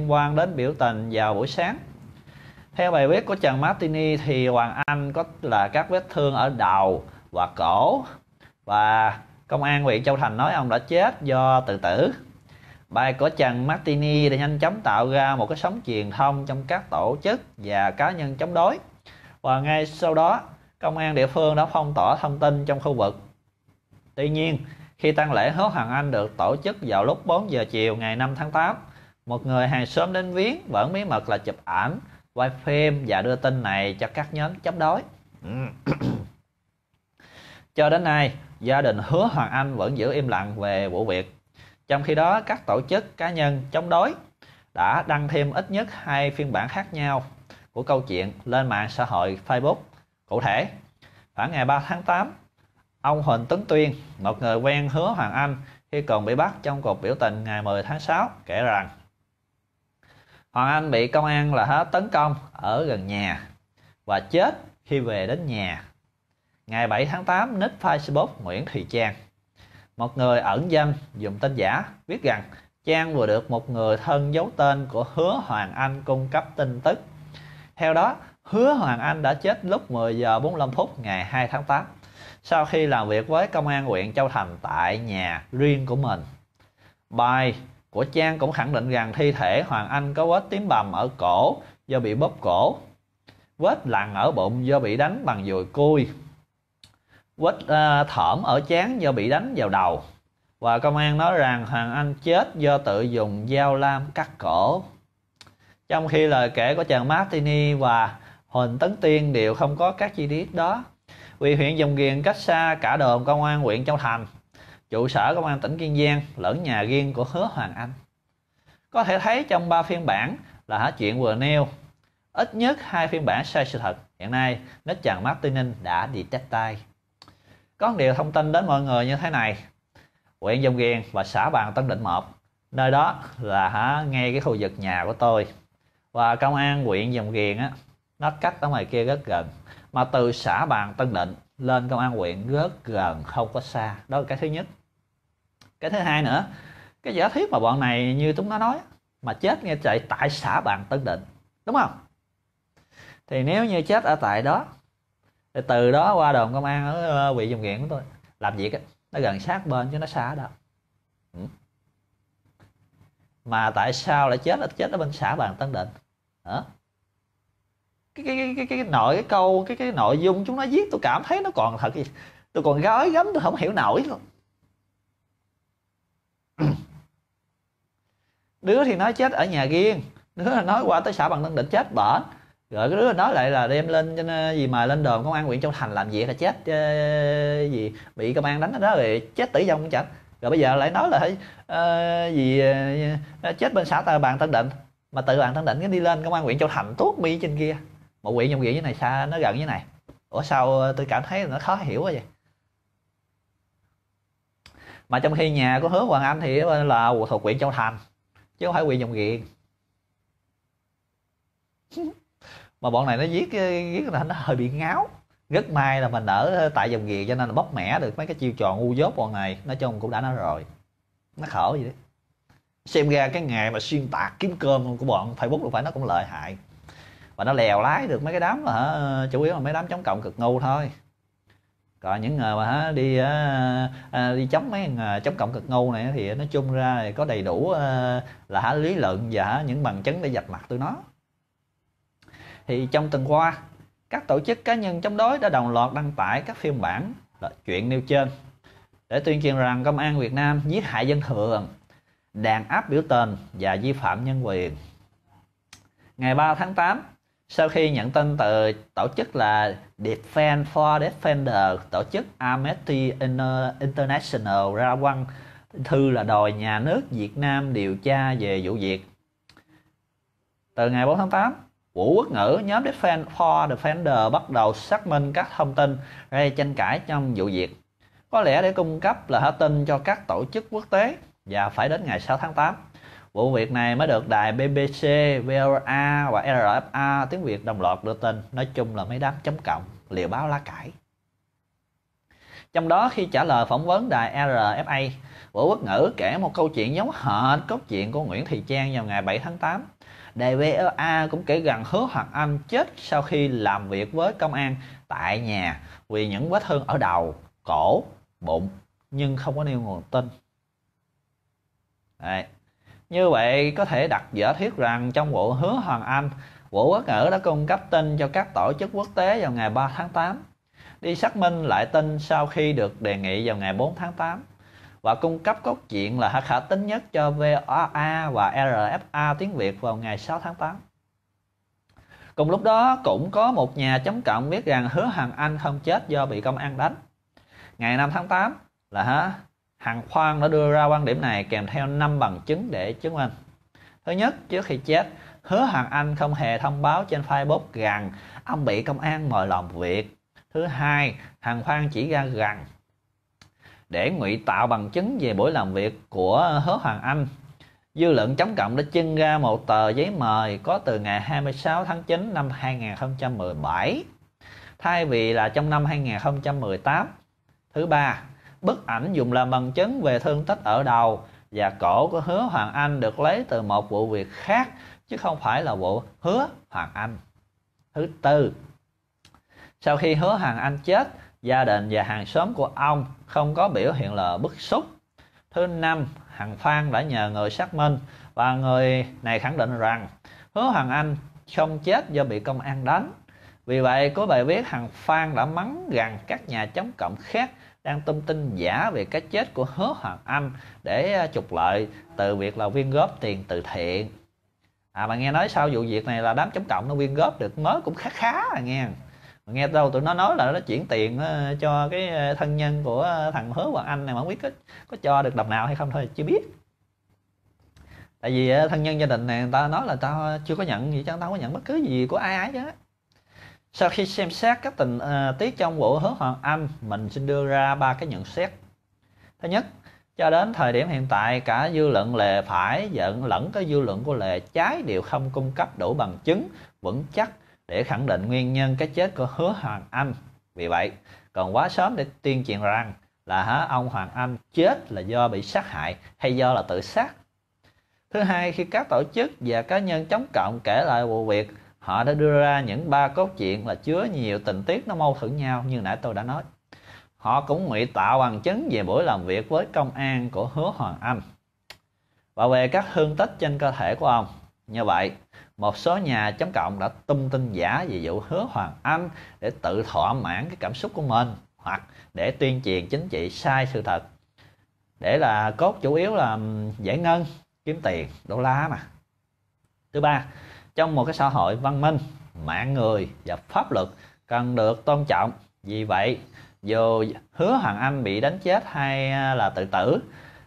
liên quan đến biểu tình vào buổi sáng. Theo bài viết của Trần Martini thì Hoàng Anh có là các vết thương ở đầu và cổ và công an huyện Châu Thành nói ông đã chết do tự tử. Bài của Trần Martini đã nhanh chóng tạo ra một cái sóng truyền thông trong các tổ chức và cá nhân chống đối. Và ngay sau đó, công an địa phương đã phong tỏa thông tin trong khu vực. Tuy nhiên, khi tang lễ Hứa Hoàng Anh được tổ chức vào lúc 4 giờ chiều ngày 5 tháng 8, một người hàng xóm đến viếng vẫn bí mật là chụp ảnh quay phim và đưa tin này cho các nhóm chống đối ừ. cho đến nay gia đình hứa hoàng anh vẫn giữ im lặng về vụ việc trong khi đó các tổ chức cá nhân chống đối đã đăng thêm ít nhất hai phiên bản khác nhau của câu chuyện lên mạng xã hội facebook cụ thể khoảng ngày 3 tháng 8 ông huỳnh tấn tuyên một người quen hứa hoàng anh khi còn bị bắt trong cuộc biểu tình ngày 10 tháng 6 kể rằng Hoàng Anh bị công an là hết tấn công ở gần nhà và chết khi về đến nhà. Ngày 7 tháng 8, nick Facebook Nguyễn Thị Trang. Một người ẩn danh dùng tên giả viết rằng Trang vừa được một người thân giấu tên của Hứa Hoàng Anh cung cấp tin tức. Theo đó, Hứa Hoàng Anh đã chết lúc 10 giờ 45 phút ngày 2 tháng 8 sau khi làm việc với công an huyện Châu Thành tại nhà riêng của mình. Bài của Trang cũng khẳng định rằng thi thể Hoàng Anh có vết tím bầm ở cổ do bị bóp cổ, vết lằn ở bụng do bị đánh bằng dùi cui, vết uh, à, thởm ở chán do bị đánh vào đầu. Và công an nói rằng Hoàng Anh chết do tự dùng dao lam cắt cổ. Trong khi lời kể của chàng Martini và Huỳnh Tấn Tiên đều không có các chi tiết đó. Vì huyện Dòng Ghiền cách xa cả đồn công an huyện Châu Thành trụ sở công an tỉnh Kiên Giang lẫn nhà riêng của Hứa Hoàng Anh. Có thể thấy trong ba phiên bản là hả chuyện vừa nêu, ít nhất hai phiên bản sai sự thật hiện nay nít chàng ninh đã bị tách tay. Có một điều thông tin đến mọi người như thế này, huyện Dông Ghiền và xã Bàn Tân Định 1, nơi đó là hả ngay cái khu vực nhà của tôi. Và công an huyện Dông Ghiền á, nó cách ở ngoài kia rất gần, mà từ xã Bàn Tân Định lên công an huyện rất gần không có xa đó là cái thứ nhất cái thứ hai nữa cái giả thuyết mà bọn này như chúng nó nói mà chết nghe chạy tại xã bàn tân định đúng không thì nếu như chết ở tại đó thì từ đó qua đồn công an ở ờ, huyện dùng nghiện của tôi làm việc ấy, nó gần sát bên chứ nó xa đâu ừ. mà tại sao lại chết ở chết ở bên xã bàn tân định hả cái cái cái cái, cái nội cái câu cái cái nội dung chúng nó viết tôi cảm thấy nó còn thật gì tôi còn gói gắm tôi không hiểu nổi luôn đứa thì nói chết ở nhà riêng đứa là nói qua tới xã bằng tân định chết bển rồi cái đứa nói lại là đem lên ờ, gì mà lên đồn công an huyện châu thành làm việc là chết ờ, gì bị công an đánh ở đó rồi chết tử vong cũng chẳng rồi bây giờ lại nói là uh, gì uh, chết bên xã tà bàn tân định mà tự bàn tân định cái đi lên công an huyện châu thành tuốt mi trên kia một quyển trong quyển như này xa nó gần như này ủa sao ờ, tôi cảm thấy nó khó hiểu quá vậy mà trong khi nhà của hứa hoàng anh thì ờ, là thuộc quyện châu thành chứ không phải quyện dòng nghiện mà bọn này nó viết viết ờ, là nó hơi bị ngáo rất may là mình ở tại dòng nghiện cho nên là bóc mẻ được mấy cái chiêu trò ngu dốt bọn này nói chung cũng đã nói rồi nó khổ gì đấy xem ra cái nghề mà xuyên tạc kiếm cơm của bọn facebook là phải nó cũng lợi hại và nó lèo lái được mấy cái đám mà ờ, chủ yếu là mấy đám chống cộng cực ngu thôi còn những người mà đi ờ, ờ, đi chống mấy chống cộng cực ngu này thì nói chung ra thì có đầy đủ là lý luận và những bằng chứng để dập mặt tụi nó thì trong tuần qua các tổ chức cá nhân chống đối đã đồng loạt đăng tải các phiên bản là chuyện nêu trên để tuyên truyền rằng công an Việt Nam giết hại dân thường, đàn áp biểu tình và vi phạm nhân quyền. Ngày 3 tháng 8, sau khi nhận tin từ tổ chức là Defend for Defender, tổ chức Amnesty International ra văn thư là đòi nhà nước Việt Nam điều tra về vụ việc. Từ ngày 4 tháng 8, Vũ Quốc Ngữ, nhóm Defend for Defender bắt đầu xác minh các thông tin gây tranh cãi trong vụ việc. Có lẽ để cung cấp là thông tin cho các tổ chức quốc tế và phải đến ngày 6 tháng 8, Vụ việc này mới được đài BBC, VRA và RFA tiếng Việt đồng loạt đưa tin, nói chung là mấy đám chấm cộng, liệu báo lá cải. Trong đó khi trả lời phỏng vấn đài RFA, bộ Quốc Ngữ kể một câu chuyện giống hệt cốt truyện của Nguyễn Thị Trang vào ngày 7 tháng 8. Đài VRA cũng kể rằng hứa Hoàng Anh chết sau khi làm việc với công an tại nhà vì những vết thương ở đầu, cổ, bụng nhưng không có nêu nguồn tin. Đấy, như vậy có thể đặt giả thuyết rằng trong vụ hứa Hoàng Anh, Vũ Quốc Ngữ đã cung cấp tin cho các tổ chức quốc tế vào ngày 3 tháng 8, đi xác minh lại tin sau khi được đề nghị vào ngày 4 tháng 8 và cung cấp cốt truyện là khả tính nhất cho VOA và RFA tiếng Việt vào ngày 6 tháng 8. Cùng lúc đó cũng có một nhà chấm cộng biết rằng hứa Hằng Anh không chết do bị công an đánh. Ngày 5 tháng 8 là Hàng Khoan đã đưa ra quan điểm này kèm theo 5 bằng chứng để chứng minh. Thứ nhất, trước khi chết, Hứa Hoàng Anh không hề thông báo trên Facebook rằng ông bị công an mời làm việc. Thứ hai, Hàng Khoan chỉ ra rằng để ngụy tạo bằng chứng về buổi làm việc của Hứa Hoàng Anh, dư luận chống cộng đã trưng ra một tờ giấy mời có từ ngày 26 tháng 9 năm 2017 thay vì là trong năm 2018. Thứ ba, bức ảnh dùng làm bằng chứng về thương tích ở đầu và cổ của hứa Hoàng Anh được lấy từ một vụ việc khác chứ không phải là vụ hứa Hoàng Anh. Thứ tư, sau khi hứa Hoàng Anh chết, gia đình và hàng xóm của ông không có biểu hiện là bức xúc. Thứ năm, Hằng Phan đã nhờ người xác minh và người này khẳng định rằng hứa Hoàng Anh không chết do bị công an đánh. Vì vậy, có bài viết Hằng Phan đã mắng rằng các nhà chống cộng khác đang tung tin giả về cái chết của hứa hoàng anh để à, trục lợi từ việc là viên góp tiền từ thiện à mà nghe nói sau vụ việc này là đám chống cộng nó viên góp được mới cũng khá khá à nghe mà nghe đâu tụi nó nói là nó chuyển tiền à, cho cái à, thân nhân của thằng hứa hoàng anh này mà không biết có, có cho được đồng nào hay không thôi chưa biết tại vì thân nhân gia đình này người ta nói là tao chưa có nhận gì chứ tao không có nhận bất cứ gì của ai ấy chứ sau khi xem xét các tình à, tiết trong vụ hứa hoàng âm, mình xin đưa ra ba cái nhận xét. Thứ nhất, cho đến thời điểm hiện tại cả dư luận lề phải giận lẫn cái dư luận của lề trái đều không cung cấp đủ bằng chứng vững chắc để khẳng định nguyên nhân cái chết của hứa Hoàng Anh. Vì vậy, còn quá sớm để tuyên truyền rằng là hả ông Hoàng Anh chết là do bị sát hại hay do là tự sát. Thứ hai, khi các tổ chức và cá nhân chống cộng kể lại vụ việc họ đã đưa ra những ba cốt truyện là chứa nhiều tình tiết nó mâu thuẫn nhau như nãy tôi đã nói họ cũng ngụy tạo bằng chứng về buổi làm việc với công an của hứa hoàng anh và về các thương tích trên cơ thể của ông như vậy một số nhà chống cộng đã tung tin giả về vụ hứa hoàng anh để tự thỏa mãn cái cảm xúc của mình hoặc để tuyên truyền chính trị sai sự thật để là cốt chủ yếu là giải ngân kiếm tiền đô la mà thứ ba trong một cái xã hội văn minh mạng người và pháp luật cần được tôn trọng vì vậy dù hứa hoàng anh bị đánh chết hay là tự tử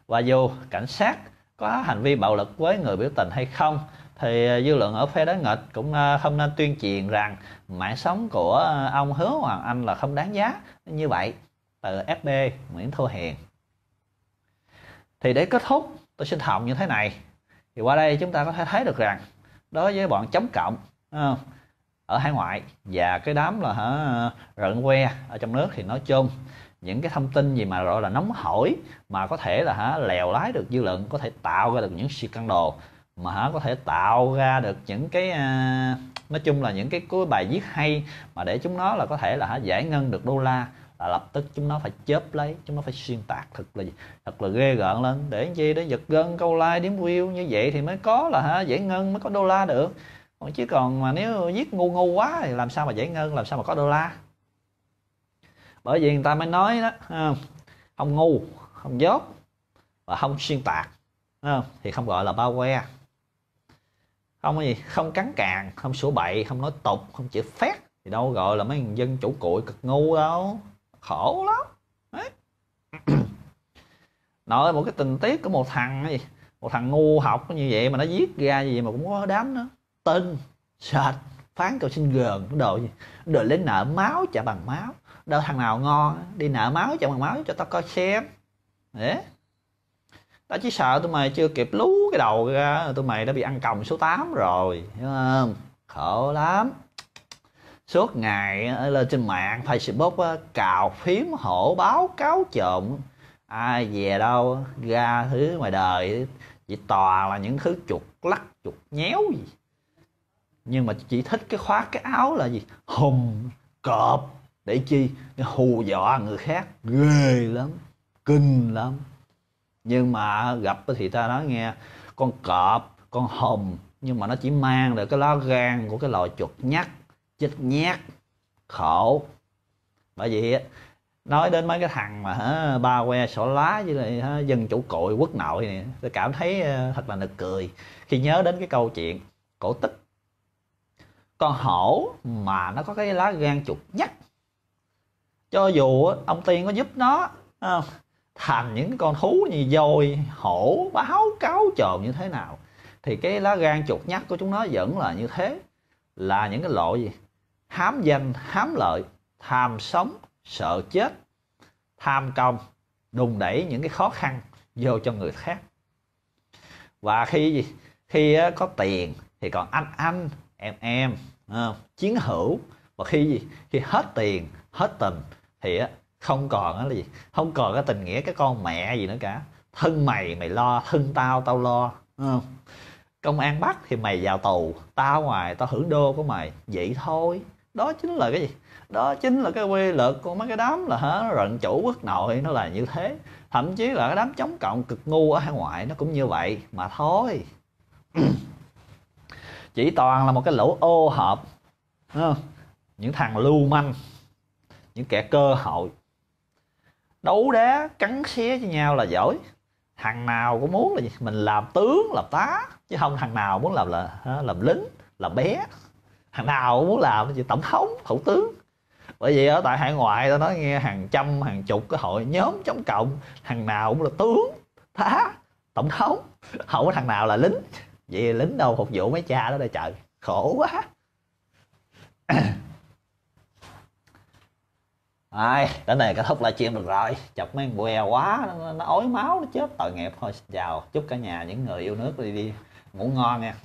và dù cảnh sát có hành vi bạo lực với người biểu tình hay không thì dư luận ở phe đối nghịch cũng à, không nên tuyên truyền rằng mạng sống của ông hứa hoàng anh là không đáng giá như vậy từ fb nguyễn thu hiền thì để kết thúc tôi xin họng như thế này thì qua đây chúng ta có thể thấy được rằng đối với bọn chống cộng ở hải ngoại và cái đám là hả rận que ở trong nước thì nói chung những cái thông tin gì mà gọi là nóng hổi mà có thể là hả lèo lái được dư luận có thể tạo ra được những căn đồ mà hả có thể tạo ra được những cái à, nói chung là những cái cuối bài viết hay mà để chúng nó là có thể là hả giải ngân được đô la là lập tức chúng nó phải chớp lấy chúng nó phải xuyên tạc thật là thật là ghê gợn lên để gì chi giật gân câu like điểm view như vậy thì mới có là hả giải ngân mới có đô la được còn chứ còn mà nếu giết ngu ngu quá thì làm sao mà giải ngân làm sao mà có đô la bởi vì người ta mới nói đó không ngu không dốt và không xuyên tạc thì không gọi là bao que không có gì không cắn càng không sủa bậy không nói tục không chữ phét thì đâu gọi là mấy dân chủ cụi cực ngu đâu khổ lắm Đấy. nói một cái tình tiết của một thằng gì một thằng ngu học như vậy mà nó viết ra gì mà cũng có đám nó tên sệt phán cầu sinh gờn cái đồ gì đồ lấy nợ máu trả bằng máu đâu thằng nào ngon đi nợ máu trả bằng máu cho tao coi xem đấy tao chỉ sợ tụi mày chưa kịp lú cái đầu ra tụi mày đã bị ăn còng số 8 rồi hiểu không khổ lắm suốt ngày ờ, lên trên mạng facebook ờ, cào phím hổ báo cáo trộm ai về đâu ra thứ ngoài đời chỉ toàn là những thứ chuột lắc chuột nhéo gì nhưng mà chỉ thích cái khoác cái áo là gì hùng cọp để chi hù dọa người khác ghê lắm kinh lắm nhưng mà gặp thì ta nói nghe con cọp con hồng nhưng mà nó chỉ mang được cái lá gan của cái loài chuột nhắt chích nhát khổ bởi vì nói đến mấy cái thằng mà hả ba que sổ lá với lại hả, dân chủ cội quốc nội này tôi cảm thấy ờ, thật là nực cười khi nhớ đến cái câu chuyện cổ tích con hổ mà nó có cái lá gan chuột nhắc cho dù ông tiên có giúp nó ờ, thành những con thú như voi hổ báo cáo trồn như thế nào thì cái lá gan chuột nhắc của chúng nó vẫn là như thế là những cái lộ gì hám danh hám lợi tham sống sợ chết tham công đùng đẩy những cái khó khăn vô cho người khác và khi khi có tiền thì còn anh anh em em à, chiến hữu và khi khi hết tiền hết tình thì không còn cái gì không còn cái tình nghĩa cái con mẹ gì nữa cả thân mày mày lo thân tao tao lo công an bắt thì mày vào tù tao ngoài tao hưởng đô của mày vậy thôi đó chính là cái gì đó chính là cái quy luật của mấy cái đám là hả rận chủ quốc nội nó là như thế thậm chí là cái đám chống cộng cực ngu ở hải ngoại nó cũng như vậy mà thôi chỉ toàn là một cái lỗ ô hợp những thằng lưu manh những kẻ cơ hội đấu đá cắn xé với nhau là giỏi thằng nào cũng muốn là gì? mình làm tướng làm tá chứ không thằng nào muốn làm là làm lính làm bé thằng nào cũng muốn làm gì tổng thống thủ tướng bởi vì ở tại hải ngoại tao nói nghe hàng trăm hàng chục cái hội nhóm chống cộng thằng nào cũng là tướng tá tổng thống không có thằng nào là lính vì lính đâu phục vụ mấy cha đó đây trời khổ quá ai đến này kết thúc livestream được rồi chọc mấy que quá nó, nó ói máu nó chết tội nghiệp thôi chào chúc cả nhà những người yêu nước đi đi ngủ ngon nha